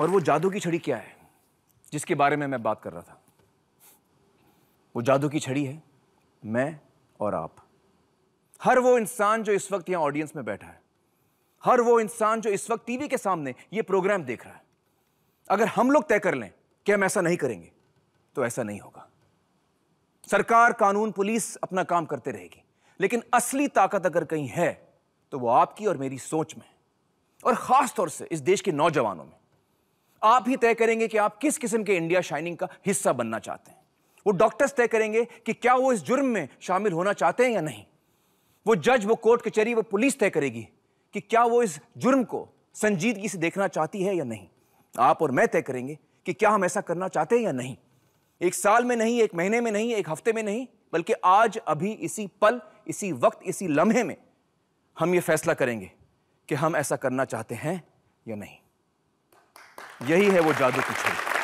और वो जादू की छड़ी क्या है जिसके बारे में मैं बात कर रहा था वो जादू की छड़ी है मैं और आप हर वो इंसान जो इस वक्त यहां ऑडियंस में बैठा है हर वो इंसान जो इस वक्त टीवी के सामने ये प्रोग्राम देख रहा है अगर हम लोग तय कर लें कि हम ऐसा नहीं करेंगे तो ऐसा नहीं होगा सरकार कानून पुलिस अपना काम करते रहेगी लेकिन असली ताकत अगर कहीं है तो वो आपकी और मेरी सोच में और खास तौर से इस देश के नौजवानों में आप ही तय करेंगे कि आप किस किस्म के इंडिया शाइनिंग का हिस्सा बनना चाहते हैं वो डॉक्टर्स तय करेंगे कि क्या वो इस जुर्म में शामिल होना चाहते हैं या नहीं वो जज वो कोर्ट कचहरी वो पुलिस तय करेगी कि क्या वो इस जुर्म को संजीदगी से देखना चाहती है या नहीं आप और मैं तय करेंगे कि क्या हम ऐसा करना चाहते हैं या नहीं एक साल में नहीं एक महीने में नहीं एक हफ्ते में नहीं बल्कि आज अभी इसी पल इसी वक्त इसी लम्हे में हम ये फैसला करेंगे कि हम ऐसा करना चाहते हैं या नहीं यही है वो जादू की छड़ी